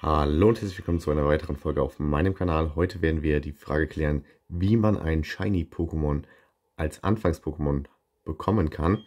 Hallo und herzlich willkommen zu einer weiteren Folge auf meinem Kanal. Heute werden wir die Frage klären, wie man ein Shiny Pokémon als Anfangs-Pokémon bekommen kann.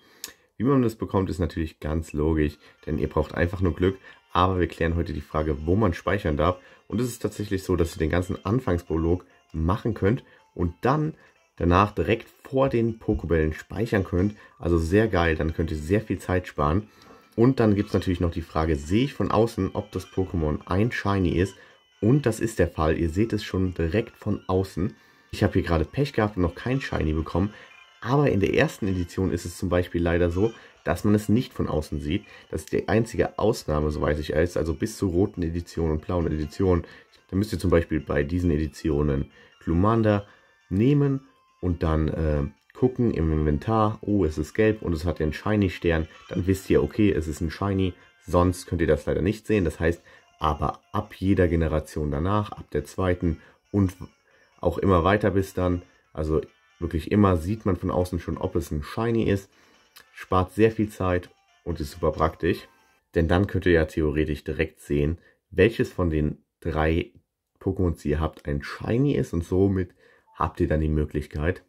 Wie man das bekommt, ist natürlich ganz logisch, denn ihr braucht einfach nur Glück. Aber wir klären heute die Frage, wo man speichern darf. Und es ist tatsächlich so, dass ihr den ganzen Anfangsprolog machen könnt und dann danach direkt vor den Pokébällen speichern könnt. Also sehr geil, dann könnt ihr sehr viel Zeit sparen. Und dann gibt es natürlich noch die Frage, sehe ich von außen, ob das Pokémon ein Shiny ist? Und das ist der Fall. Ihr seht es schon direkt von außen. Ich habe hier gerade Pech gehabt und noch kein Shiny bekommen. Aber in der ersten Edition ist es zum Beispiel leider so, dass man es nicht von außen sieht. Das ist die einzige Ausnahme, soweit ich weiß. Also bis zur roten Edition und blauen Edition. Da müsst ihr zum Beispiel bei diesen Editionen Glumanda nehmen und dann äh, gucken im Inventar, oh, es ist gelb und es hat den Shiny-Stern, dann wisst ihr, okay, es ist ein Shiny, sonst könnt ihr das leider nicht sehen. Das heißt, aber ab jeder Generation danach, ab der zweiten und auch immer weiter bis dann, also wirklich immer sieht man von außen schon, ob es ein Shiny ist, spart sehr viel Zeit und ist super praktisch. Denn dann könnt ihr ja theoretisch direkt sehen, welches von den drei Pokémon, die ihr habt, ein Shiny ist und somit habt ihr dann die Möglichkeit,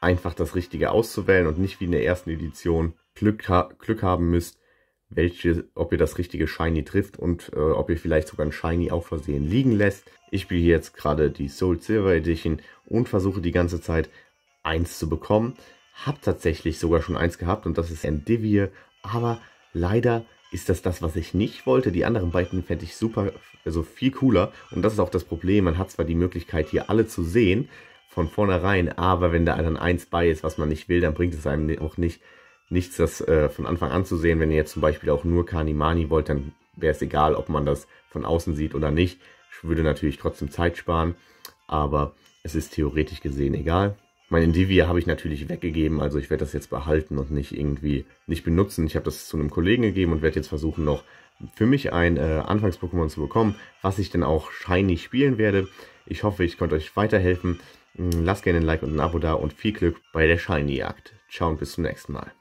einfach das Richtige auszuwählen und nicht wie in der ersten Edition Glück, ha Glück haben müsst, welche, ob ihr das richtige Shiny trifft und äh, ob ihr vielleicht sogar ein Shiny auch versehen liegen lässt. Ich spiele hier jetzt gerade die Soul Silver Edition und versuche die ganze Zeit eins zu bekommen. Hab tatsächlich sogar schon eins gehabt und das ist Endivir, aber leider ist das das, was ich nicht wollte. Die anderen beiden fände ich super, also viel cooler und das ist auch das Problem. Man hat zwar die Möglichkeit, hier alle zu sehen, von vornherein, aber wenn da dann eins bei ist, was man nicht will, dann bringt es einem auch nicht nichts, das äh, von Anfang an zu sehen. Wenn ihr jetzt zum Beispiel auch nur Kanimani wollt, dann wäre es egal, ob man das von außen sieht oder nicht. Ich würde natürlich trotzdem Zeit sparen, aber es ist theoretisch gesehen egal. Mein Indivia habe ich natürlich weggegeben, also ich werde das jetzt behalten und nicht irgendwie nicht benutzen. Ich habe das zu einem Kollegen gegeben und werde jetzt versuchen, noch für mich ein äh, Anfangs-Pokémon zu bekommen, was ich dann auch shiny spielen werde. Ich hoffe, ich konnte euch weiterhelfen. Lasst gerne ein Like und ein Abo da und viel Glück bei der Shiny-Jagd. Ciao und bis zum nächsten Mal.